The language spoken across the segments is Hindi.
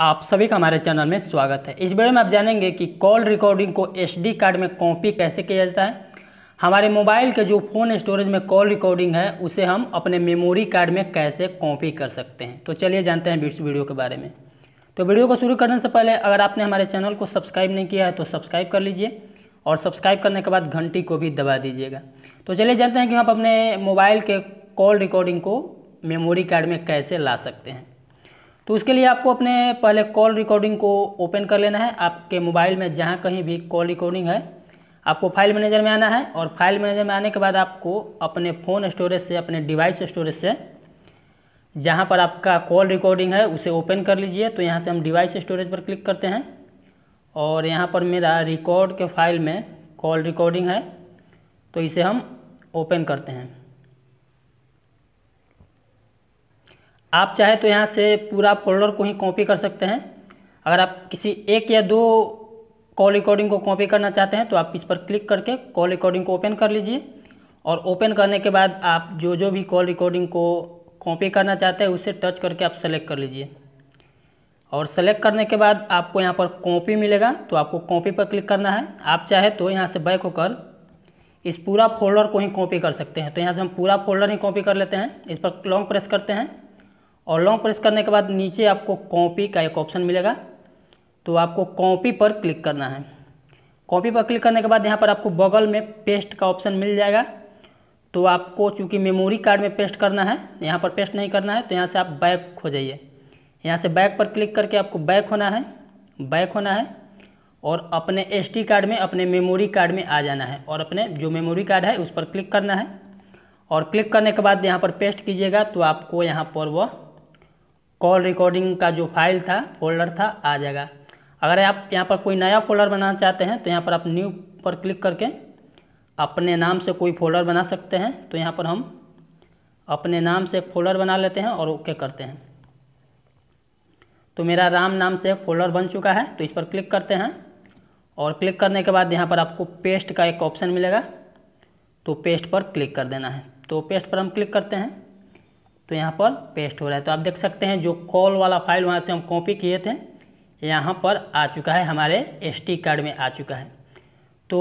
आप सभी का हमारे चैनल में स्वागत है इस वीडियो में आप जानेंगे कि कॉल रिकॉर्डिंग को एसडी कार्ड में कॉपी कैसे किया जाता है हमारे मोबाइल के जो फ़ोन स्टोरेज में कॉल रिकॉर्डिंग है उसे हम अपने मेमोरी कार्ड में कैसे कॉपी कर सकते हैं तो चलिए जानते हैं इस वीडियो के बारे में तो वीडियो को शुरू करने से पहले अगर आपने हमारे चैनल को सब्सक्राइब नहीं किया है तो सब्सक्राइब कर लीजिए और सब्सक्राइब करने के बाद घंटी को भी दबा दीजिएगा तो चलिए जानते हैं कि हम अपने मोबाइल के कॉल रिकॉर्डिंग को मेमोरी कार्ड में कैसे ला सकते हैं तो उसके लिए आपको अपने पहले कॉल रिकॉर्डिंग को ओपन कर लेना है आपके मोबाइल में जहाँ कहीं भी कॉल रिकॉर्डिंग है आपको फाइल मैनेजर में आना है और फाइल मैनेजर में आने के बाद आपको अपने फ़ोन स्टोरेज से अपने डिवाइस स्टोरेज से जहाँ पर आपका कॉल रिकॉर्डिंग है उसे ओपन कर लीजिए तो यहाँ से हम डिवाइस स्टोरेज पर क्लिक करते हैं और यहाँ पर मेरा रिकॉर्ड के फाइल में कॉल रिकॉर्डिंग है तो इसे हम ओपन करते हैं आप चाहे तो यहाँ से पूरा फोल्डर को ही कॉपी कर सकते हैं अगर आप किसी एक या दो कॉल रिकॉर्डिंग को कॉपी करना चाहते हैं तो आप इस पर क्लिक करके कॉल रिकॉर्डिंग को ओपन कर लीजिए और ओपन करने के बाद आप जो जो भी कॉल रिकॉर्डिंग को कॉपी करना चाहते हैं उसे टच करके आप सेलेक्ट कर लीजिए और सेलेक्ट करने के बाद आपको यहाँ पर कॉपी मिलेगा तो आपको कॉपी पर क्लिक करना है आप चाहे तो यहाँ से बैक होकर इस पूरा फोल्डर को ही कॉपी कर सकते हैं तो यहाँ से हम पूरा फोल्डर ही कॉपी कर लेते हैं इस पर लॉन्ग प्रेस करते हैं और लॉन्ग प्रेस करने के बाद नीचे आपको कॉपी का एक ऑप्शन मिलेगा तो आपको कॉपी पर क्लिक करना है कॉपी पर क्लिक करने के बाद यहाँ पर आपको बगल में पेस्ट का ऑप्शन मिल जाएगा तो आपको चूँकि मेमोरी कार्ड में पेस्ट करना है यहाँ पर पेस्ट नहीं करना है तो यहाँ से आप बैक हो जाइए यहाँ से बैक पर क्लिक करके आपको बैक होना है बैक होना है और अपने एस कार्ड में अपने मेमोरी कार्ड में आ जाना है और अपने जो मेमोरी कार्ड है उस पर क्लिक करना है और क्लिक करने के बाद यहाँ पर पेस्ट कीजिएगा तो आपको यहाँ पर वह कॉल रिकॉर्डिंग का जो फाइल था फोल्डर था आ जाएगा अगर आप यहाँ पर कोई नया फोल्डर बनाना चाहते हैं तो यहाँ पर आप न्यू पर क्लिक करके अपने नाम से कोई फोल्डर बना सकते हैं तो यहाँ पर हम अपने नाम से एक फोल्डर बना लेते हैं और ओके करते हैं तो मेरा राम नाम से फोल्डर बन चुका है तो इस पर क्लिक करते हैं और क्लिक करने के बाद यहाँ पर आपको पेस्ट का एक ऑप्शन मिलेगा तो पेस्ट पर क्लिक कर देना है तो पेस्ट पर हम क्लिक करते हैं तो यहाँ पर पेस्ट हो रहा है तो आप देख सकते हैं जो कॉल वाला फाइल वहाँ से हम कॉपी किए थे यहाँ पर आ चुका है हमारे एस कार्ड में आ चुका है तो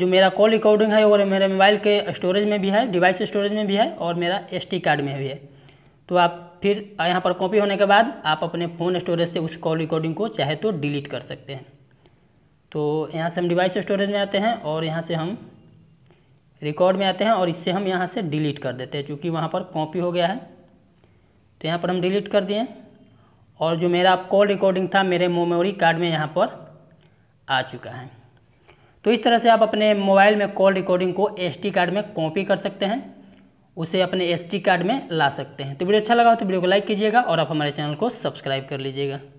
जो मेरा कॉल रिकॉर्डिंग है और मेरे मोबाइल के स्टोरेज में भी है डिवाइस स्टोरेज में भी है और मेरा एस कार्ड में भी है तो आप फिर यहाँ पर कॉपी होने के बाद आप अपने फ़ोन स्टोरेज से उस कॉल रिकॉर्डिंग को चाहे तो डिलीट कर सकते हैं तो यहाँ से हम डिवाइस स्टोरेज में आते हैं और यहाँ से हम रिकॉर्ड में आते हैं और इससे हम यहाँ से डिलीट कर देते हैं क्योंकि वहाँ पर कॉपी हो गया है तो यहाँ पर हम डिलीट कर दिए और जो मेरा कॉल रिकॉर्डिंग था मेरे मेमोरी कार्ड में यहाँ पर आ चुका है तो इस तरह से आप अपने मोबाइल में कॉल रिकॉर्डिंग को एस कार्ड में कॉपी कर सकते हैं उसे अपने एस कार्ड में ला सकते हैं तो वीडियो अच्छा लगा हो तो वीडियो को लाइक कीजिएगा और आप हमारे चैनल को सब्सक्राइब कर लीजिएगा